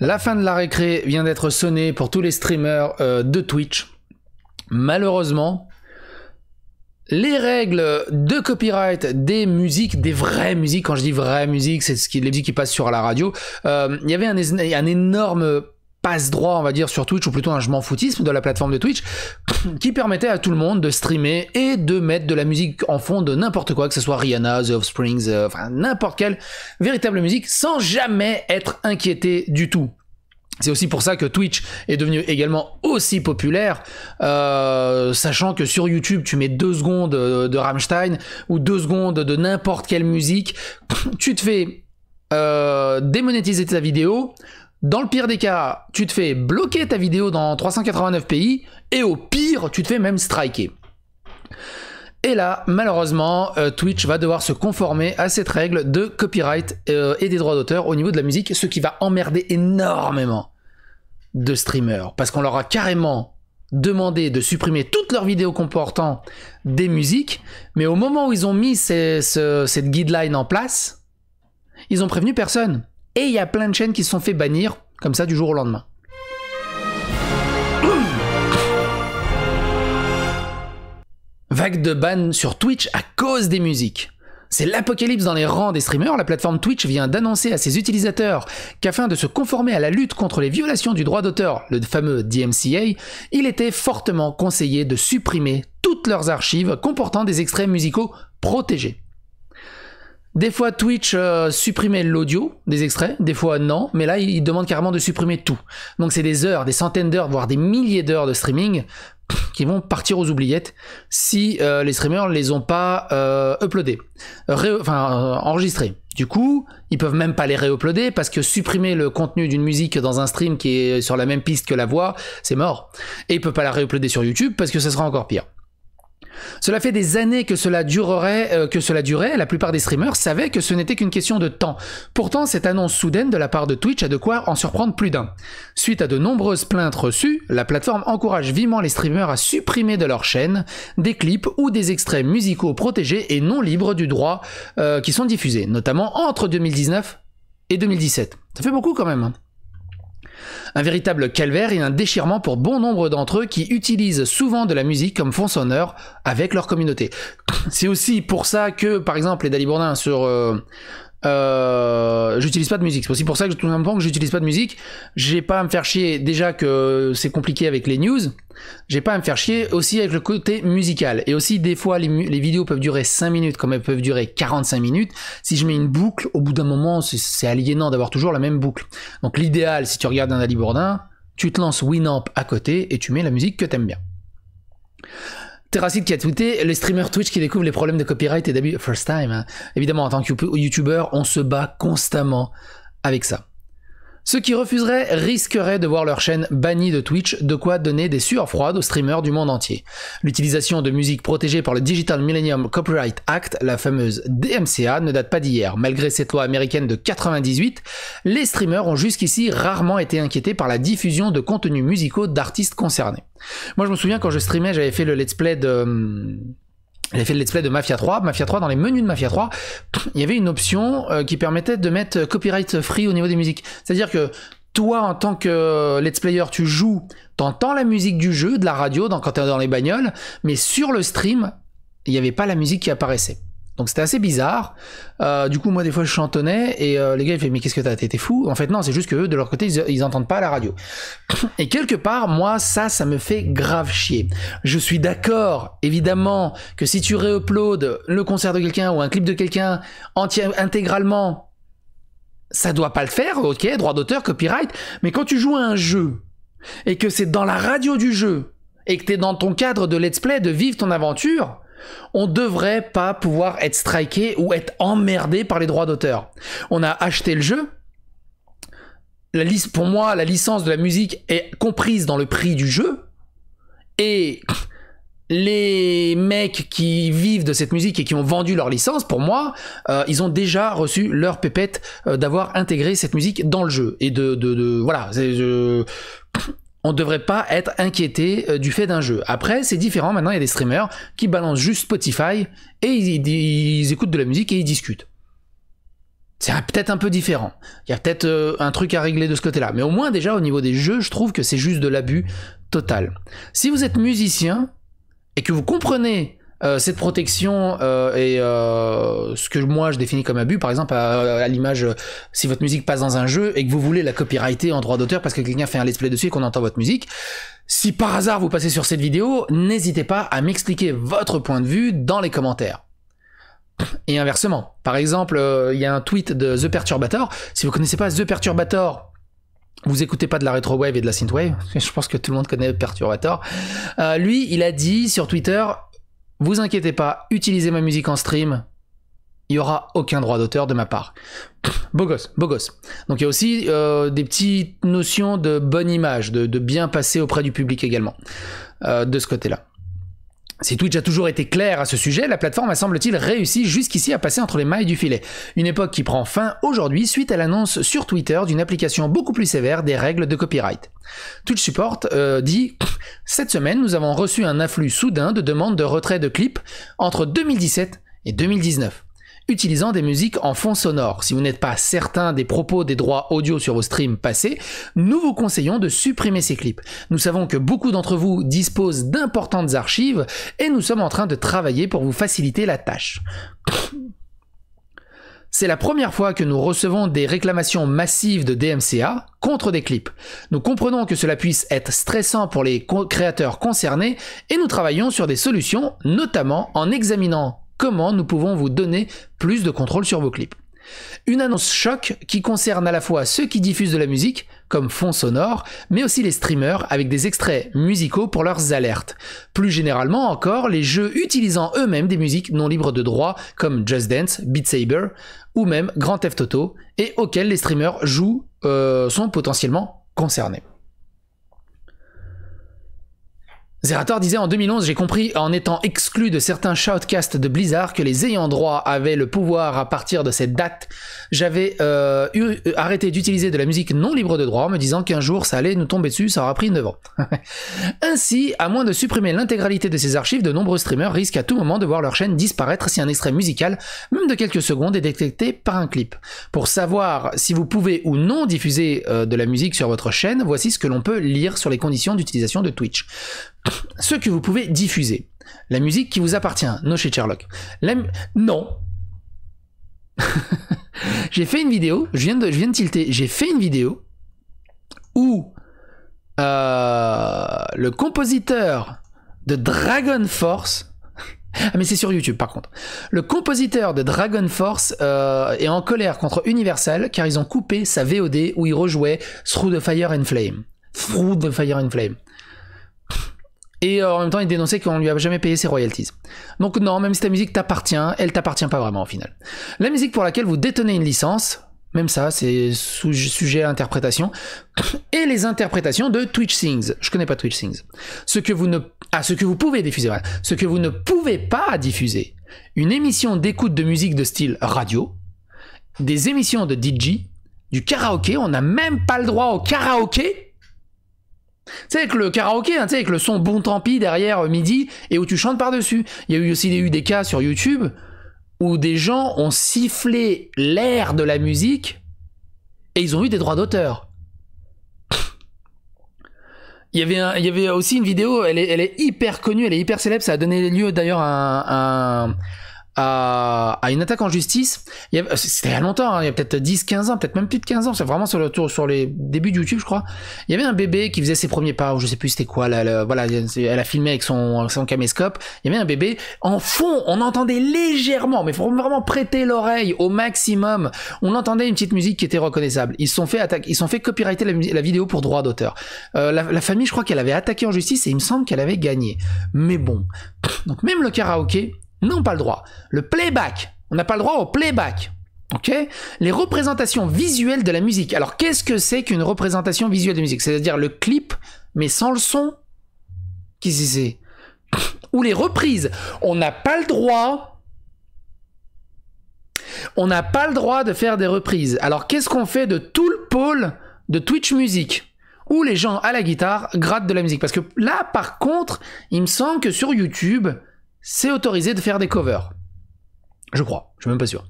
La fin de la récré vient d'être sonnée pour tous les streamers euh, de Twitch. Malheureusement, les règles de copyright des musiques, des vraies musiques, quand je dis vraies musiques, c'est ce qui, les musiques qui passent sur la radio, euh, il y avait un énorme passe droit, on va dire, sur Twitch, ou plutôt un je m'en foutisme de la plateforme de Twitch, qui permettait à tout le monde de streamer et de mettre de la musique en fond de n'importe quoi, que ce soit Rihanna, The Offsprings, euh, enfin n'importe quelle véritable musique, sans jamais être inquiété du tout. C'est aussi pour ça que Twitch est devenu également aussi populaire, euh, sachant que sur YouTube, tu mets deux secondes euh, de Rammstein ou deux secondes de n'importe quelle musique, tu te fais démonétiser ta vidéo, dans le pire des cas, tu te fais bloquer ta vidéo dans 389 pays et au pire, tu te fais même striker. Et là, malheureusement, euh, Twitch va devoir se conformer à cette règle de copyright euh, et des droits d'auteur au niveau de la musique, ce qui va emmerder énormément de streamers, parce qu'on leur a carrément demandé de supprimer toutes leurs vidéos comportant des musiques, mais au moment où ils ont mis cette guideline en place, ils ont prévenu personne. Et il y a plein de chaînes qui se sont fait bannir comme ça du jour au lendemain. Vague de ban sur Twitch à cause des musiques. C'est l'apocalypse dans les rangs des streamers, la plateforme Twitch vient d'annoncer à ses utilisateurs qu'afin de se conformer à la lutte contre les violations du droit d'auteur, le fameux DMCA, il était fortement conseillé de supprimer toutes leurs archives comportant des extraits musicaux protégés. Des fois, Twitch euh, supprimait l'audio des extraits, des fois non, mais là, il demande carrément de supprimer tout. Donc, c'est des heures, des centaines d'heures, voire des milliers d'heures de streaming qui vont partir aux oubliettes si euh, les streamers les ont pas euh, uploadés, enfin euh, enregistrés. Du coup, ils peuvent même pas les réuploader parce que supprimer le contenu d'une musique dans un stream qui est sur la même piste que la voix, c'est mort. Et ils peuvent pas la réuploader sur YouTube parce que ça sera encore pire. Cela fait des années que cela durerait, euh, que cela durait. La plupart des streamers savaient que ce n'était qu'une question de temps. Pourtant, cette annonce soudaine de la part de Twitch a de quoi en surprendre plus d'un. Suite à de nombreuses plaintes reçues, la plateforme encourage vivement les streamers à supprimer de leur chaîne des clips ou des extraits musicaux protégés et non libres du droit euh, qui sont diffusés, notamment entre 2019 et 2017. Ça fait beaucoup quand même. Hein. Un véritable calvaire et un déchirement pour bon nombre d'entre eux qui utilisent souvent de la musique comme fond sonore avec leur communauté. C'est aussi pour ça que, par exemple, les Dalibourdins sur, euh, euh, j'utilise pas de musique. C'est aussi pour ça que tout simplement que j'utilise pas de musique. J'ai pas à me faire chier déjà que c'est compliqué avec les news. J'ai pas à me faire chier aussi avec le côté musical. Et aussi des fois les, vidéos peuvent durer 5 minutes comme elles peuvent durer 45 minutes. Si je mets une boucle, au bout d'un moment c'est aliénant d'avoir toujours la même boucle. Donc l'idéal si tu regardes un Ali Bourdin, tu te lances Winamp à côté et tu mets la musique que t'aimes bien. Racide qui a tweeté les streamers Twitch qui découvrent les problèmes de copyright et d'abus first time. Hein. Évidemment, en tant que youtubeur, on se bat constamment avec ça. Ceux qui refuseraient risqueraient de voir leur chaîne bannie de Twitch, de quoi donner des sueurs froides aux streamers du monde entier. L'utilisation de musique protégée par le Digital Millennium Copyright Act, la fameuse DMCA, ne date pas d'hier. Malgré cette loi américaine de 98, les streamers ont jusqu'ici rarement été inquiétés par la diffusion de contenus musicaux d'artistes concernés. Moi je me souviens quand je streamais, j'avais fait le let's play de... Hum, a fait le let's play de Mafia 3. Mafia 3, dans les menus de Mafia 3, il y avait une option euh, qui permettait de mettre euh, copyright free au niveau des musiques. C'est-à-dire que toi, en tant que euh, let's player, tu joues, t'entends la musique du jeu, de la radio, dans, quand t'es dans les bagnoles, mais sur le stream, il n'y avait pas la musique qui apparaissait. Donc c'était assez bizarre. Euh, du coup, moi, des fois, je chantonnais et euh, les gars, ils faisaient Mais qu'est-ce que t'as T'es fou En fait, non, c'est juste que eux, de leur côté, ils n'entendent pas la radio. Et quelque part, moi, ça, ça me fait grave chier. Je suis d'accord, évidemment, que si tu réuploades le concert de quelqu'un ou un clip de quelqu'un intégralement, ça doit pas le faire, ok, droit d'auteur, copyright. Mais quand tu joues à un jeu et que c'est dans la radio du jeu et que t'es dans ton cadre de let's play, de vivre ton aventure, on devrait pas pouvoir être striké ou être emmerdé par les droits d'auteur. On a acheté le jeu. La liste, pour moi, la licence de la musique est comprise dans le prix du jeu. Et les mecs qui vivent de cette musique et qui ont vendu leur licence, pour moi, euh, ils ont déjà reçu leur pépette euh, d'avoir intégré cette musique dans le jeu. Et de, de, voilà, on ne devrait pas être inquiété euh, du fait d'un jeu. Après, c'est différent. Maintenant, il y a des streamers qui balancent juste Spotify et ils, écoutent de la musique et ils discutent. C'est peut-être un peu différent. Il y a peut-être euh, un truc à régler de ce côté-là. Mais au moins, déjà, au niveau des jeux, je trouve que c'est juste de l'abus total. Si vous êtes musicien et que vous comprenez euh, cette protection et euh, euh, ce que moi je définis comme abus, par exemple à, l'image, si votre musique passe dans un jeu et que vous voulez la copyrighter en droit d'auteur parce que quelqu'un fait un let's play dessus et qu'on entend votre musique, si par hasard vous passez sur cette vidéo, n'hésitez pas à m'expliquer votre point de vue dans les commentaires. Et inversement, par exemple, il y a un tweet de The Perturbator. Si vous connaissez pas The Perturbator, vous écoutez pas de la retrowave et de la synthwave, je pense que tout le monde connaît Perturbator. lui, il a dit sur Twitter vous inquiétez pas, utilisez ma musique en stream, il n'y aura aucun droit d'auteur de ma part. Beau gosse, beau gosse. Donc il y a aussi euh, des petites notions de bonne image, de, bien passer auprès du public également, euh, de ce côté-là. Si Twitch a toujours été clair à ce sujet, la plateforme a semble-t-il réussi jusqu'ici à passer entre les mailles du filet. Une époque qui prend fin aujourd'hui suite à l'annonce sur Twitter d'une application beaucoup plus sévère des règles de copyright. Twitch Support euh, dit Cette semaine, nous avons reçu un afflux soudain de demandes de retrait de clips entre 2017 et 2019 utilisant des musiques en fond sonore. Si vous n'êtes pas certain des propos des droits audio sur vos streams passés, nous vous conseillons de supprimer ces clips. Nous savons que beaucoup d'entre vous disposent d'importantes archives et nous sommes en train de travailler pour vous faciliter la tâche. C'est la première fois que nous recevons des réclamations massives de DMCA contre des clips. Nous comprenons que cela puisse être stressant pour les créateurs concernés et nous travaillons sur des solutions, notamment en examinant comment nous pouvons vous donner plus de contrôle sur vos clips. Une annonce choc qui concerne à la fois ceux qui diffusent de la musique, comme fond sonore, mais aussi les streamers avec des extraits musicaux pour leurs alertes. Plus généralement encore, les jeux utilisant eux-mêmes des musiques non libres de droit, comme Just Dance, Beat Saber, ou même Grand Theft Auto, et auxquels les streamers jouent, euh, sont potentiellement concernés. Zerator disait en 2011 J'ai compris en étant exclu de certains shoutcasts de Blizzard que les ayants droit avaient le pouvoir à partir de cette date. J'avais euh, euh, arrêté d'utiliser de la musique non libre de droit en me disant qu'un jour ça allait nous tomber dessus, ça aura pris 9 ans. Ainsi, à moins de supprimer l'intégralité de ces archives, de nombreux streamers risquent à tout moment de voir leur chaîne disparaître si un extrait musical, même de quelques secondes, est détecté par un clip. Pour savoir si vous pouvez ou non diffuser euh, de la musique sur votre chaîne, voici ce que l'on peut lire sur les conditions d'utilisation de Twitch. Ce que vous pouvez diffuser. La musique qui vous appartient, non chez Sherlock. non. j'ai fait une vidéo, je viens de, je viens de tilter, j'ai fait une vidéo où euh, le compositeur de Dragon Force, ah mais c'est sur YouTube par contre. Le compositeur de Dragon Force euh, est en colère contre Universal car ils ont coupé sa VOD où il rejouait Through the Fire and Flame. Through the Fire and Flame. Et euh, en même temps, il dénonçait qu'on lui a jamais payé ses royalties. Donc non, même si ta musique t'appartient, elle t'appartient pas vraiment au final. La musique pour laquelle vous détenez une licence, même ça, c'est sujet à interprétation. Et les interprétations de Twitch Things. Je connais pas Twitch Things. Ce que vous ne, ah, ce que vous pouvez diffuser, Ce que vous ne pouvez pas diffuser. Une émission d'écoute de musique de style radio, des émissions de DJ, du karaoké. On n'a même pas le droit au karaoké tu sais, avec le karaoké, hein, tu sais, avec le son bon tant pis derrière euh, midi et où tu chantes par-dessus. Il y a eu aussi des cas sur YouTube où des gens ont sifflé l'air de la musique et ils ont eu des droits d'auteur. Il y, avait il y avait aussi une vidéo, elle est, hyper connue, elle est hyper célèbre, ça a donné lieu d'ailleurs à un à, une attaque en justice. C'était il y a longtemps, hein, il y a peut-être 10, 15 ans, peut-être même plus de 15 ans, c'est vraiment sur, le tour, sur les débuts de YouTube, je crois. Il y avait un bébé qui faisait ses premiers pas, ou je sais plus c'était quoi, là, voilà, elle a filmé avec son, son caméscope. Il y avait un bébé. En fond, on entendait légèrement, mais faut vraiment prêter l'oreille au maximum. On entendait une petite musique qui était reconnaissable. Ils se sont fait attaquer, ils sont fait copyrighter la, vidéo pour droit d'auteur. Euh, la, la famille, je crois qu'elle avait attaqué en justice et il me semble qu'elle avait gagné. Mais bon. Donc même le karaoké, non, pas le droit. Le playback, on n'a pas le droit au playback. Ok Les représentations visuelles de la musique. Alors qu'est-ce que c'est qu'une représentation visuelle de musique C'est-à-dire le clip, mais sans le son Qu'est-ce c'est Ou les reprises. On n'a pas le droit. On n'a pas le droit de faire des reprises. Alors qu'est-ce qu'on fait de tout le pôle de Twitch Music où les gens à la guitare grattent de la musique Parce que là, par contre, il me semble que sur YouTube, c'est autorisé de faire des covers. Je crois, je suis même pas sûr.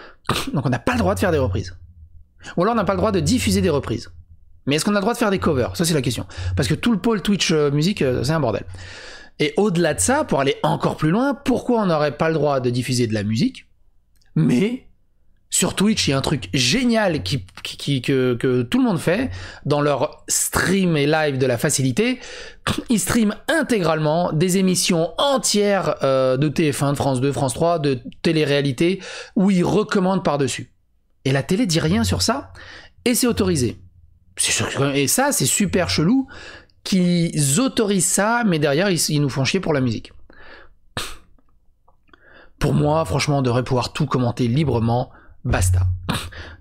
Donc on n'a pas le droit de faire des reprises. Ou alors on n'a pas le droit de diffuser des reprises. Mais est-ce qu'on a le droit de faire des covers Ça c'est la question. Parce que tout le pôle Twitch euh, musique, euh, c'est un bordel. Et au-delà de ça, pour aller encore plus loin, pourquoi on n'aurait pas le droit de diffuser de la musique, mais sur Twitch, il y a un truc génial qui, que, tout le monde fait dans leur stream et live de la facilité. Ils streament intégralement des émissions entières euh, de TF1, de France 2, France 3, de télé-réalité, où ils recommandent par-dessus. Et la télé dit rien sur ça, et c'est autorisé. Et ça, c'est super chelou qu'ils autorisent ça, mais derrière, ils, ils nous font chier pour la musique. Pour moi, franchement, on devrait pouvoir tout commenter librement basta.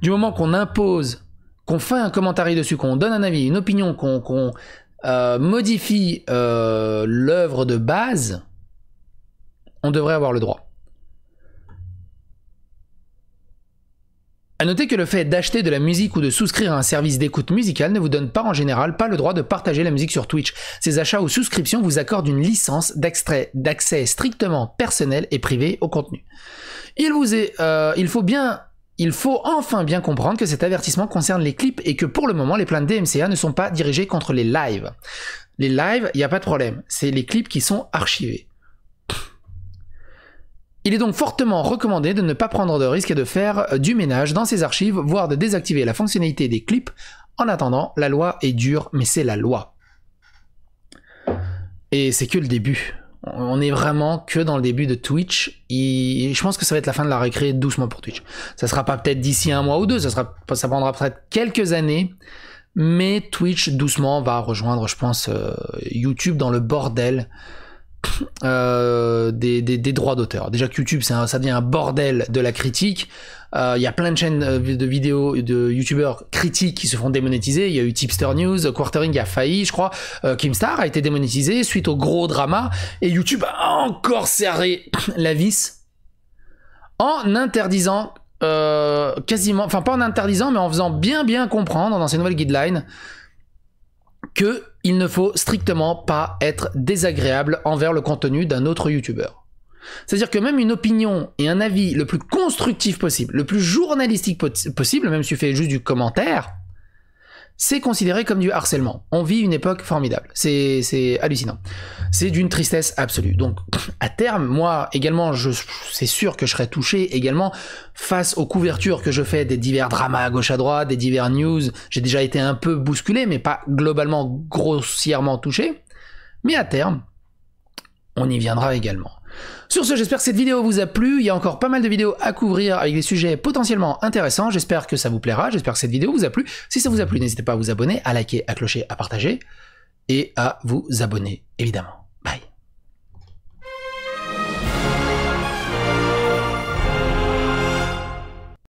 Du moment qu'on impose, qu'on fait un commentaire dessus, qu'on donne un avis, une opinion, qu'on euh, modifie euh, l'œuvre de base, on devrait avoir le droit. A noter que le fait d'acheter de la musique ou de souscrire à un service d'écoute musicale ne vous donne pas en général pas le droit de partager la musique sur Twitch. Ces achats ou souscriptions vous accordent une licence d'accès strictement personnel et privé au contenu. Il, vous est, euh, il faut bien il faut enfin bien comprendre que cet avertissement concerne les clips et que pour le moment les plaintes DMCA ne sont pas dirigées contre les lives. Les lives, il n'y a pas de problème, c'est les clips qui sont archivés. Il est donc fortement recommandé de ne pas prendre de risque et de faire euh, du ménage dans ces archives, voire de désactiver la fonctionnalité des clips. En attendant, la loi est dure, mais c'est la loi. Et c'est que le début on est vraiment que dans le début de Twitch. Et je pense que ça va être la fin de la récré doucement pour Twitch. Ça sera pas peut-être d'ici un mois ou deux, ça, sera, ça prendra peut-être quelques années. Mais Twitch doucement va rejoindre, je pense, euh, YouTube dans le bordel euh, des, droits d'auteur. Déjà que YouTube, un, ça devient un bordel de la critique. Euh, il y a plein de chaînes euh, de vidéos de youtubeurs critiques qui se font démonétiser. Il y a eu Tipster News, Quartering a failli, je crois. Euh, Kimstar a été démonétisé suite au gros drama. Et YouTube a encore serré la vis en interdisant quasiment, enfin pas en interdisant, mais en faisant bien bien comprendre dans ces nouvelles guidelines qu'il ne faut strictement pas être désagréable envers le contenu d'un autre youtubeur. C'est-à-dire que même une opinion et un avis le plus constructif possible, le plus journalistique possible, même si tu fais juste du commentaire, c'est considéré comme du harcèlement. On vit une époque formidable. C'est hallucinant. C'est d'une tristesse absolue. Donc, à terme, moi également, je, c'est sûr que je serai touché également face aux couvertures que je fais des divers dramas à gauche à droite, des divers news. J'ai déjà été un peu bousculé, mais pas globalement grossièrement touché. Mais à terme, on y viendra également. Sur ce, j'espère que cette vidéo vous a plu. Il y a encore pas mal de vidéos à couvrir avec des sujets potentiellement intéressants. J'espère que ça vous plaira. J'espère que cette vidéo vous a plu. Si ça vous a plu, n'hésitez pas à vous abonner, à liker, à clocher, à partager et à vous abonner, évidemment.